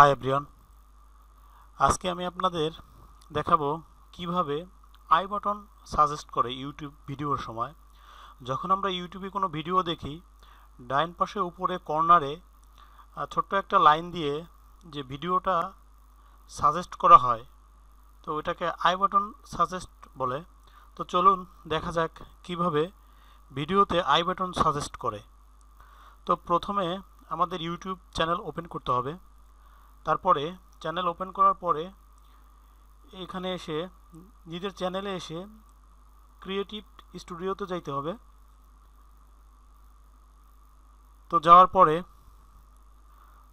hi everyone আজকে আমি আপনাদের দেখাবো কিভাবে আই বাটন সাজেস্ট করে ইউটিউব ভিডিওর সময় যখন আমরা ইউটিউবে কোনো ভিডিও দেখি ডাইন পাশে উপরে কর্নারে ছোট্ট একটা লাইন দিয়ে যে ভিডিওটা সাজেস্ট করা হয় তো ওইটাকে আই বাটন সাজেস্ট বলে তো চলুন দেখা যাক কিভাবে ভিডিওতে আই বাটন সাজেস্ট করে তো প্রথমে আমাদের ইউটিউব চ্যানেল ওপেন করতে হবে তারপরে চ্যানেল ওপেন করার পরে এখানে এসে নিজের চ্যানেলে এসে ক্রিয়েটিভ স্টুডিওতে যাইতে হবে তো যাওয়ার পরে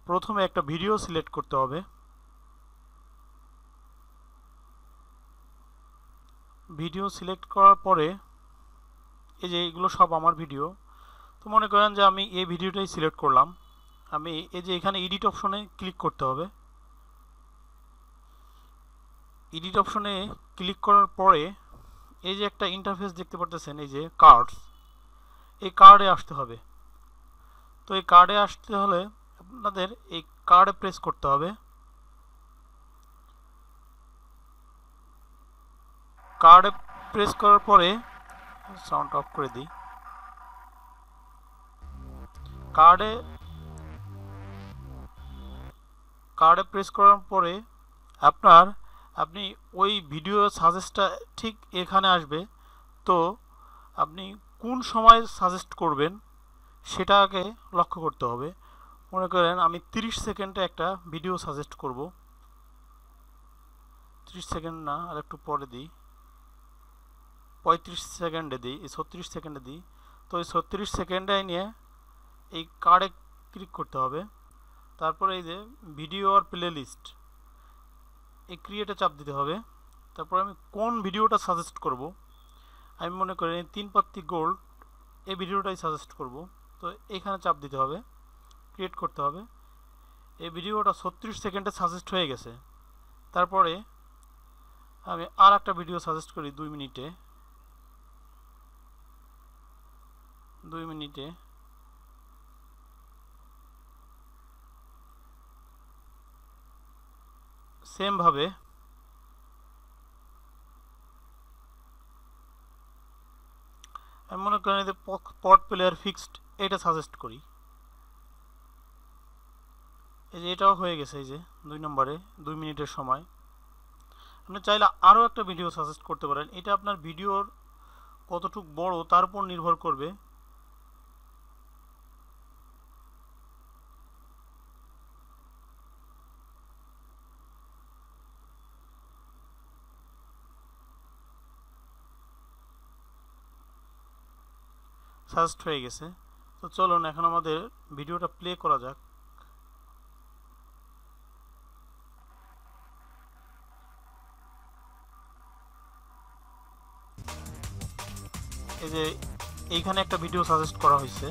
প্রথমে একটা ভিডিও সিলেক্ট করতে হবে ভিডিও সিলেক্ট করার পরে এই যে এগুলো সব আমার ভিডিও তো মনে করেন যে আমি এই ভিডিওটাই সিলেক্ট করলাম আমি এই যে এখানে এডিট অপশনে ক্লিক করতে হবে এডিট অপশনে ক্লিক করার পরে এই যে একটা ইন্টারফেস দেখতে পারতেছেন এই যে কার্ডস এই কার্ডে আসতে হবে তো এই কার্ডে আসতে হলে আপনাদের এই কার্ডে প্রেস করতে হবে কার্ডে প্রেস করার পরে সাউন্ড অফ করে দিই কার্ডে কার্ডে প্রেস করার পরে আপনার আপনি ওই ভিডিও সাজেস্টটা ঠিক এখানে আসবে তো আপনি কোন সময় সাজেস্ট করবেন সেটাকে লক্ষ্য করতে হবে মনে করেন আমি 30 সেকেন্ডে একটা ভিডিও সাজেস্ট করব 30 সেকেন্ড না আর একটু পরে দিই 35 সেকেন্ডে দিই এই ছত্রিশ সেকেন্ডে দিই তো এই ছত্রিশ সেকেন্ডে নিয়ে এই কার্ডে ক্লিক করতে হবে তারপরে এই যে ভিডিও আর প্লে লিস্ট এই ক্রিয়েটে চাপ দিতে হবে তারপরে আমি কোন ভিডিওটা সাজেস্ট করব আমি মনে করি তিন পাত্তি গোল্ড এই ভিডিওটাই সাজেস্ট করব তো এখানে চাপ দিতে হবে ক্রিয়েট করতে হবে এই ভিডিওটা ছত্রিশ সেকেন্ডে সাজেস্ট হয়ে গেছে তারপরে আমি আর একটা ভিডিও সাজেস্ট করি দুই মিনিটে দুই মিনিটে সেমভাবে আমি মনে করেন যে পট প্লেয়ার ফিক্সড এটা সাজেস্ট করি এই যে এটাও হয়ে গেছে এই যে দুই নম্বরে দুই মিনিটের সময় আপনি চাইলে আরও একটা ভিডিও সাজেস্ট করতে পারেন এটা আপনার ভিডিওর কতটুক বড় তার উপর নির্ভর করবে সার্চড হয়ে গেছে তো চলুন এখন আমাদের ভিডিওটা প্লে করা যাক এই যে এইখানে একটা ভিডিও সাজেস্ট করা হয়েছে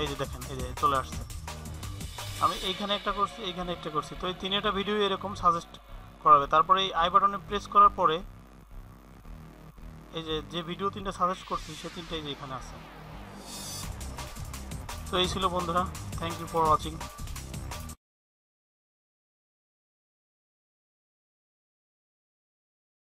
এই যে দেখেন এই যে চলে আসছে আমি এইখানে একটা করছি এইখানে একটা করছি তো এই তিনটা ভিডিও এরকম সাজেস্ট করাবে তারপরে এই আই বাটনে প্রেস করার পরে এই যে যে ভিডিও তিনটা সাজেস্ট করছি সে তিনটাই যে এখানে আছে তো এই ছিল বন্ধুরা থ্যাংক ইউ ফর ওয়াচিং